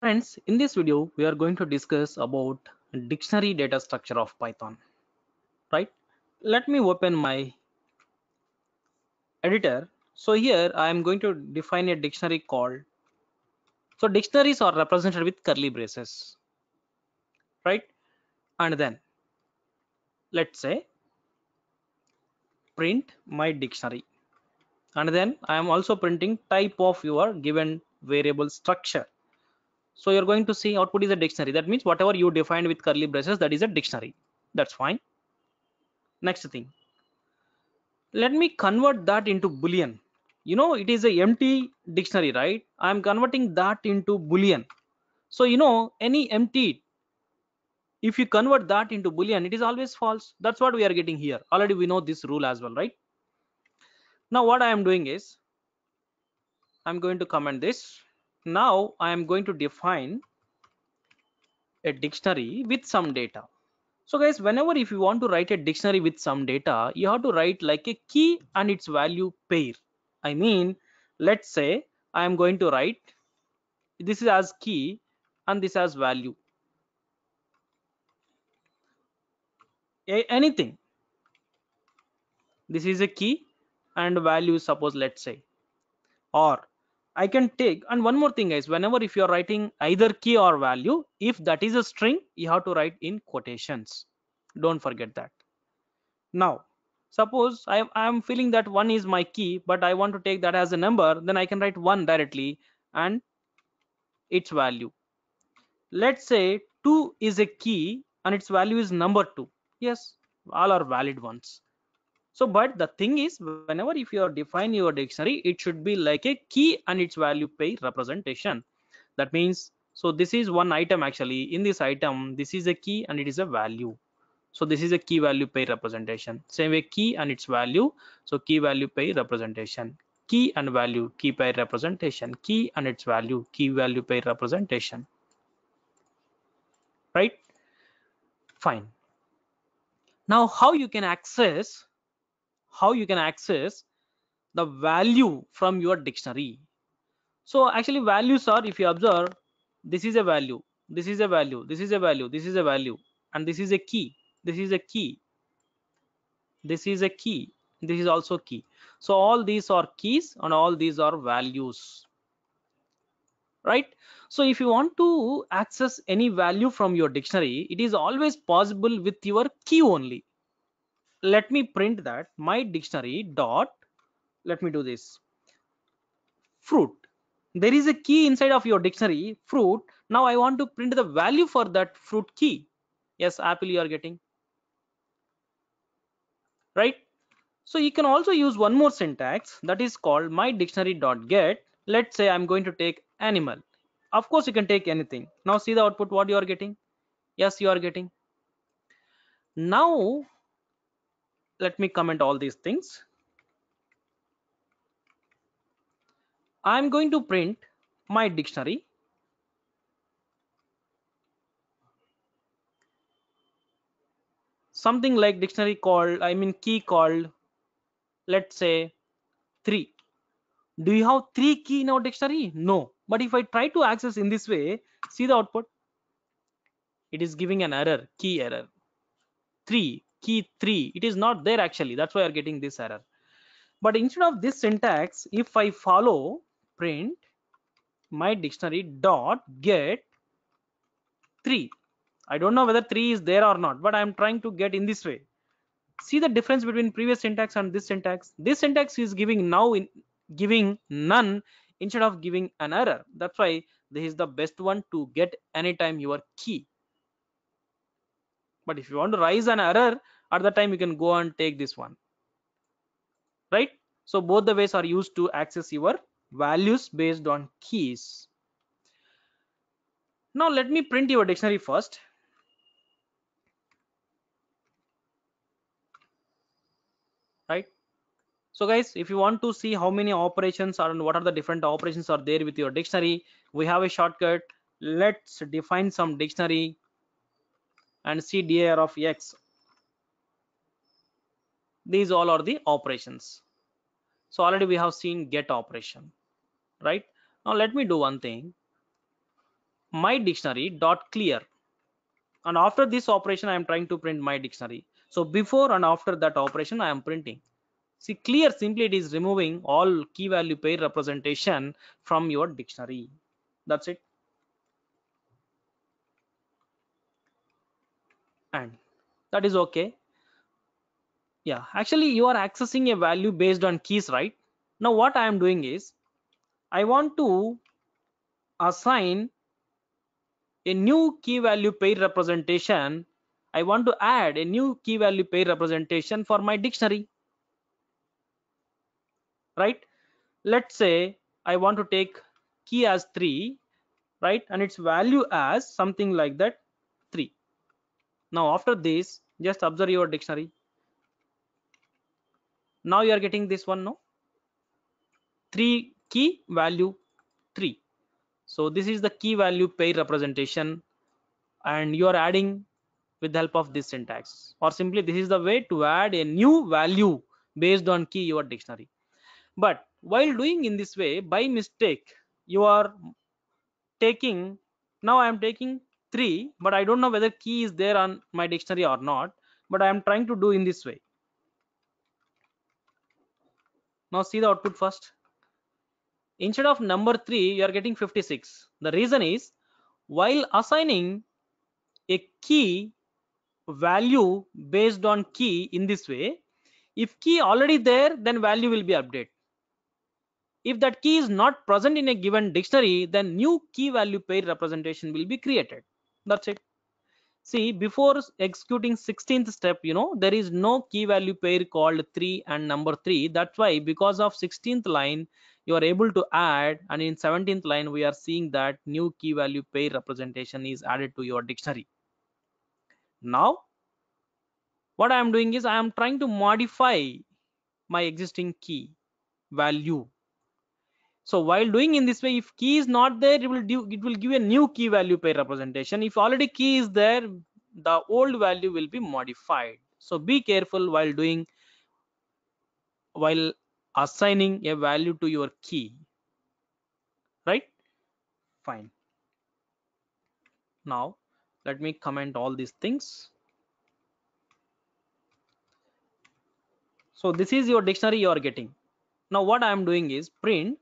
Friends, in this video, we are going to discuss about dictionary data structure of Python, right? Let me open my editor. So here I am going to define a dictionary called. So dictionaries are represented with curly braces, right? And then let's say print my dictionary. And then I am also printing type of your given variable structure so you're going to see output is a dictionary that means whatever you defined with curly braces that is a dictionary that's fine next thing let me convert that into boolean you know it is a empty dictionary right i'm converting that into boolean so you know any empty if you convert that into boolean it is always false that's what we are getting here already we know this rule as well right now what i am doing is i'm going to comment this now I am going to define a dictionary with some data. So guys, whenever if you want to write a dictionary with some data, you have to write like a key and its value pair. I mean, let's say I am going to write this is as key and this as value. A anything. This is a key and value suppose let's say or I can take and one more thing guys whenever if you're writing either key or value if that is a string you have to write in quotations don't forget that now suppose I am feeling that one is my key but I want to take that as a number then I can write one directly and its value let's say 2 is a key and its value is number 2 yes all are valid ones so but the thing is whenever if you are define your dictionary it should be like a key and its value pair representation that means so this is one item actually in this item this is a key and it is a value so this is a key value pair representation same way key and its value so key value pair representation key and value key pair representation key and its value key value pair representation right fine now how you can access how you can access the value from your dictionary so actually values are if you observe this is a value this is a value this is a value this is a value and this is a key this is a key this is a key this is also key so all these are keys and all these are values right so if you want to access any value from your dictionary it is always possible with your key only let me print that my dictionary dot let me do this fruit there is a key inside of your dictionary fruit now i want to print the value for that fruit key yes apple you are getting right so you can also use one more syntax that is called my dictionary dot get let's say i'm going to take animal of course you can take anything now see the output what you are getting yes you are getting now let me comment all these things. I'm going to print my dictionary. Something like dictionary called, I mean key called, let's say three. Do you have three key in our dictionary? No. But if I try to access in this way, see the output. It is giving an error, key error. Three key 3 it is not there actually that's why you are getting this error but instead of this syntax if i follow print my dictionary dot get 3 i don't know whether 3 is there or not but i am trying to get in this way see the difference between previous syntax and this syntax this syntax is giving now in giving none instead of giving an error that's why this is the best one to get anytime your key but if you want to raise an error at the time you can go and take this one right so both the ways are used to access your values based on keys now let me print your dictionary first right so guys if you want to see how many operations are and what are the different operations are there with your dictionary we have a shortcut let's define some dictionary and see dir of x these all are the operations so already we have seen get operation right now let me do one thing my dictionary dot clear and after this operation i am trying to print my dictionary so before and after that operation i am printing see clear simply it is removing all key value pair representation from your dictionary that's it and that is okay yeah actually you are accessing a value based on keys right now what i am doing is i want to assign a new key value pair representation i want to add a new key value pair representation for my dictionary right let's say i want to take key as 3 right and its value as something like that 3 now after this just observe your dictionary now you are getting this one no 3 key value 3 so this is the key value pair representation and you are adding with the help of this syntax or simply this is the way to add a new value based on key your dictionary but while doing in this way by mistake you are taking now i am taking 3 but i don't know whether key is there on my dictionary or not but i am trying to do in this way now see the output first instead of number 3 you are getting 56 the reason is while assigning a key value based on key in this way if key already there then value will be updated if that key is not present in a given dictionary then new key value pair representation will be created that's it see before executing 16th step you know there is no key value pair called 3 and number 3 that's why because of 16th line you are able to add and in 17th line we are seeing that new key value pair representation is added to your dictionary now what i am doing is i am trying to modify my existing key value so while doing in this way if key is not there it will do it will give a new key value pair representation if already key is there the old value will be modified so be careful while doing while assigning a value to your key right fine now let me comment all these things so this is your dictionary you are getting now what i am doing is print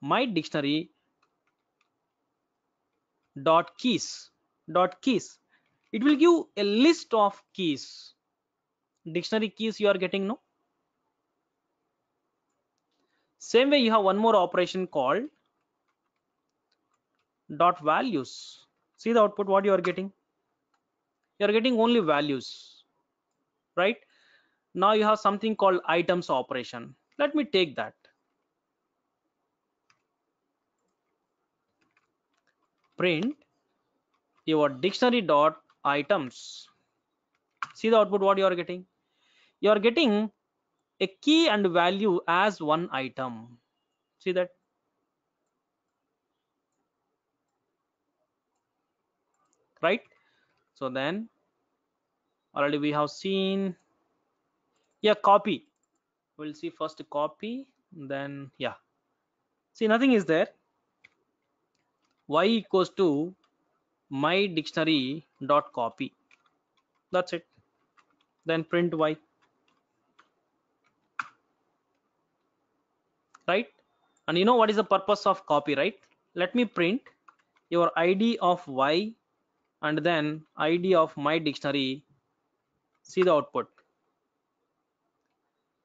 my dictionary dot keys dot keys it will give a list of keys dictionary keys you are getting no same way you have one more operation called dot values see the output what you are getting you are getting only values right now you have something called items operation let me take that print your dictionary dot items see the output what you are getting you are getting a key and value as one item see that right so then already we have seen yeah copy we'll see first copy then yeah see nothing is there y equals to my dictionary dot copy that's it then print y right and you know what is the purpose of copy right let me print your id of y and then id of my dictionary see the output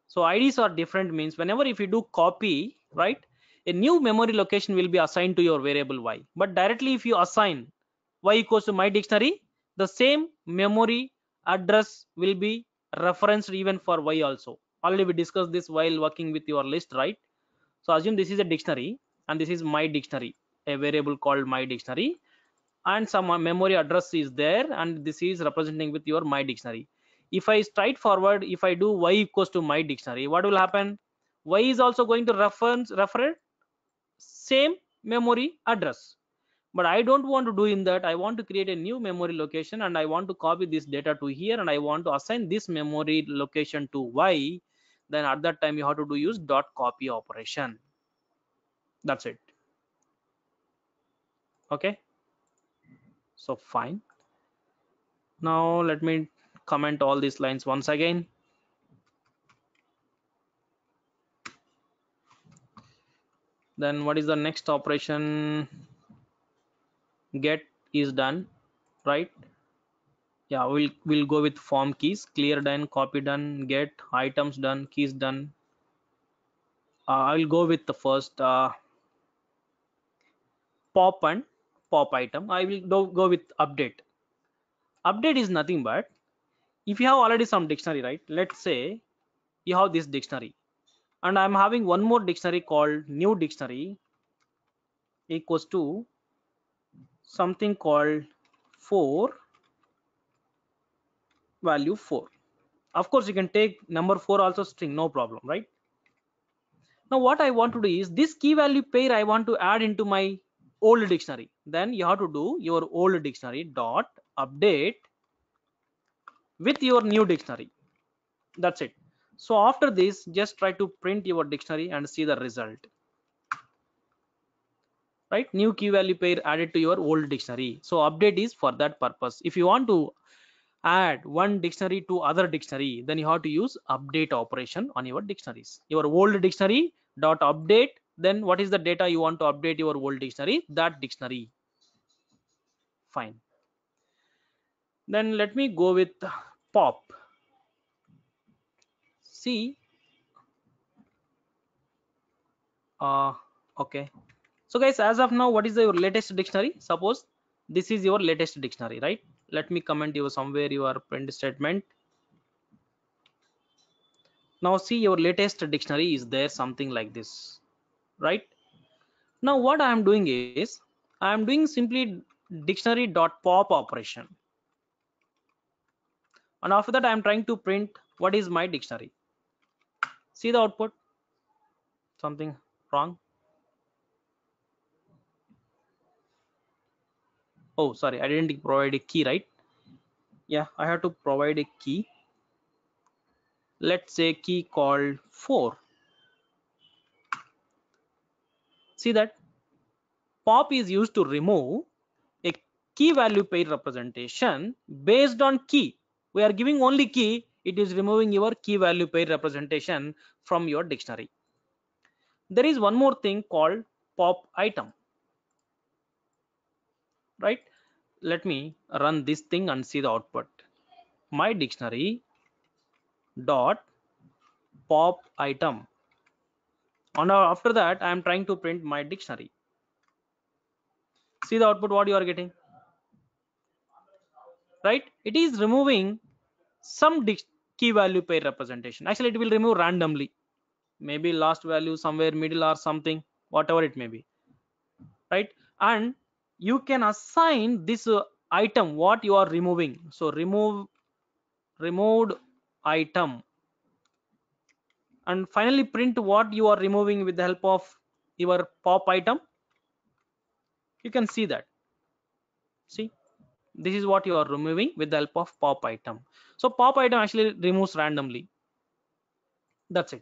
so ids are different means whenever if you do copy right a new memory location will be assigned to your variable y but directly if you assign y equals to my dictionary the same memory address will be referenced even for y also already we discussed this while working with your list right so assume this is a dictionary and this is my dictionary a variable called my dictionary and some memory address is there and this is representing with your my dictionary if i straight forward, if i do y equals to my dictionary what will happen y is also going to reference refer same memory address but I don't want to do in that I want to create a new memory location and I want to copy this data to here and I want to assign this memory location to Y then at that time you have to do use dot copy operation that's it okay so fine now let me comment all these lines once again then what is the next operation get is done right yeah we'll we'll go with form keys clear done copy done get items done keys done uh, i'll go with the first uh, pop and pop item i will go, go with update update is nothing but if you have already some dictionary right let's say you have this dictionary and I'm having one more dictionary called new dictionary equals to something called 4 value 4 of course you can take number 4 also string no problem right now what I want to do is this key value pair I want to add into my old dictionary then you have to do your old dictionary dot update with your new dictionary that's it so after this just try to print your dictionary and see the result right new key value pair added to your old dictionary so update is for that purpose if you want to add one dictionary to other dictionary then you have to use update operation on your dictionaries your old dictionary dot update then what is the data you want to update your old dictionary that dictionary fine then let me go with pop see uh, okay so guys as of now what is your latest dictionary suppose this is your latest dictionary right let me comment you somewhere your print statement now see your latest dictionary is there something like this right now what i am doing is i am doing simply dictionary dot pop operation and after that i am trying to print what is my dictionary see the output something wrong oh sorry I didn't provide a key right yeah I have to provide a key let's say key called 4 see that pop is used to remove a key value pair representation based on key we are giving only key it is removing your key value pair representation from your dictionary there is one more thing called pop item right let me run this thing and see the output my dictionary dot pop item and after that i am trying to print my dictionary see the output what you are getting right it is removing some key value pair representation actually it will remove randomly maybe last value somewhere middle or something whatever it may be right and you can assign this uh, item what you are removing so remove removed item and finally print what you are removing with the help of your pop item you can see that see this is what you are removing with the help of pop item so pop item actually removes randomly that's it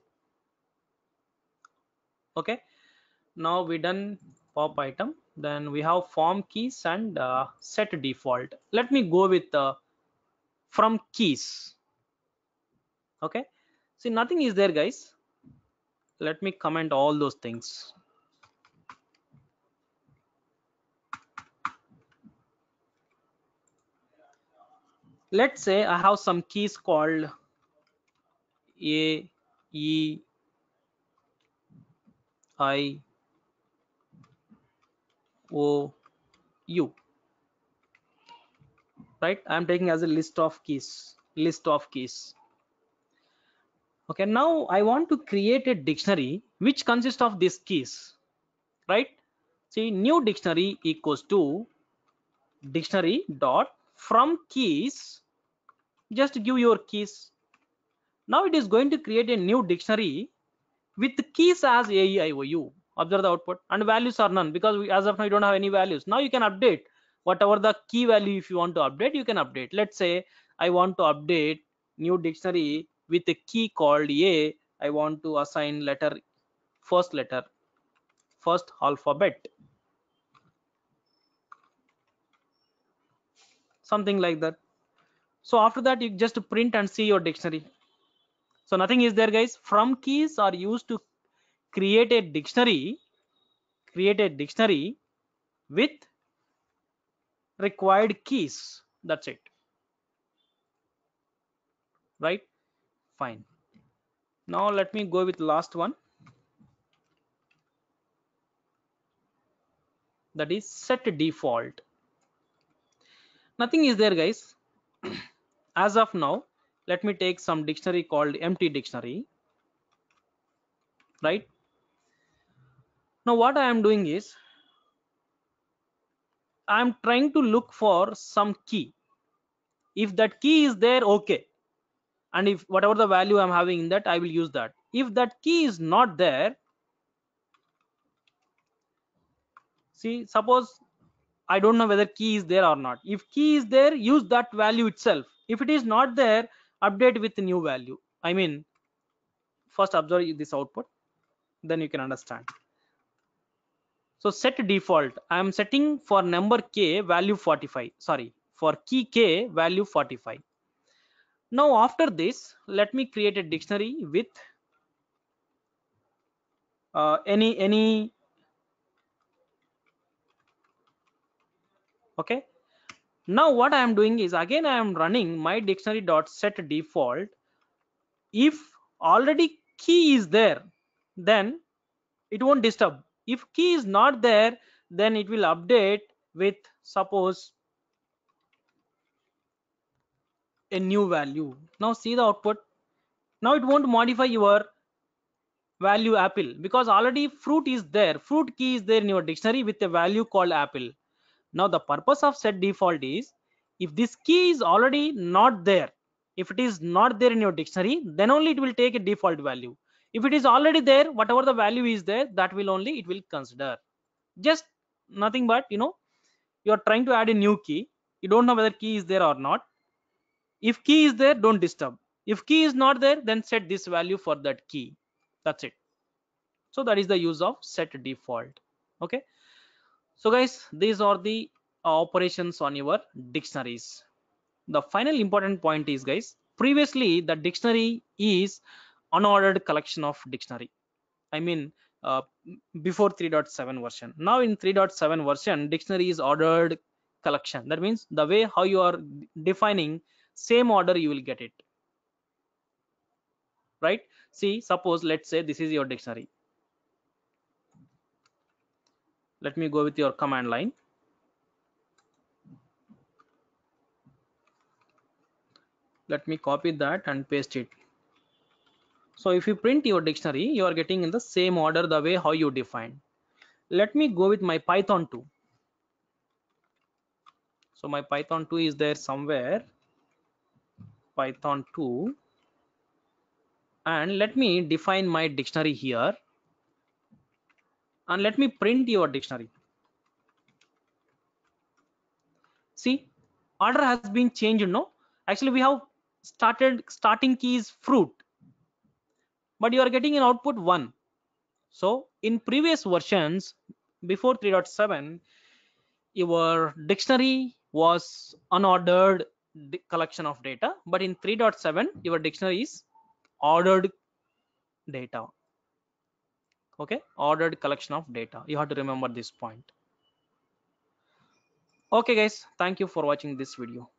okay now we done pop item then we have form keys and uh, set default let me go with uh, from keys okay see nothing is there guys let me comment all those things let's say I have some keys called A, E, I, O, U. Right? I'm taking as a list of keys, list of keys. Okay, now I want to create a dictionary which consists of these keys, right? See, new dictionary equals to dictionary dot from keys just give your keys now it is going to create a new dictionary with keys as AEIOU observe the output and values are none because we, as of now you don't have any values now you can update whatever the key value if you want to update you can update let's say I want to update new dictionary with a key called A I want to assign letter first letter first alphabet something like that so after that you just print and see your dictionary so nothing is there guys from keys are used to create a dictionary create a dictionary with required keys that's it right fine now let me go with last one that is set default nothing is there guys as of now let me take some dictionary called empty dictionary right now what i am doing is i am trying to look for some key if that key is there okay and if whatever the value i'm having in that i will use that if that key is not there see suppose I don't know whether key is there or not. If key is there, use that value itself. If it is not there, update with new value. I mean, first observe this output, then you can understand. So set default, I am setting for number k value 45, sorry, for key k value 45. Now after this, let me create a dictionary with uh, any any okay now what i am doing is again i am running my dictionary dot set default if already key is there then it won't disturb if key is not there then it will update with suppose a new value now see the output now it won't modify your value apple because already fruit is there fruit key is there in your dictionary with a value called apple now the purpose of set default is if this key is already not there, if it is not there in your dictionary, then only it will take a default value. If it is already there, whatever the value is there, that will only it will consider. Just nothing but you know, you are trying to add a new key. You don't know whether key is there or not. If key is there, don't disturb. If key is not there, then set this value for that key. That's it. So that is the use of set default. Okay so guys these are the uh, operations on your dictionaries the final important point is guys previously the dictionary is unordered collection of dictionary i mean uh, before 3.7 version now in 3.7 version dictionary is ordered collection that means the way how you are defining same order you will get it right see suppose let's say this is your dictionary let me go with your command line let me copy that and paste it so if you print your dictionary you are getting in the same order the way how you defined let me go with my python 2 so my python 2 is there somewhere python 2 and let me define my dictionary here and let me print your dictionary see order has been changed no actually we have started starting key is fruit but you are getting an output one so in previous versions before 3.7 your dictionary was unordered collection of data but in 3.7 your dictionary is ordered data okay ordered collection of data you have to remember this point okay guys thank you for watching this video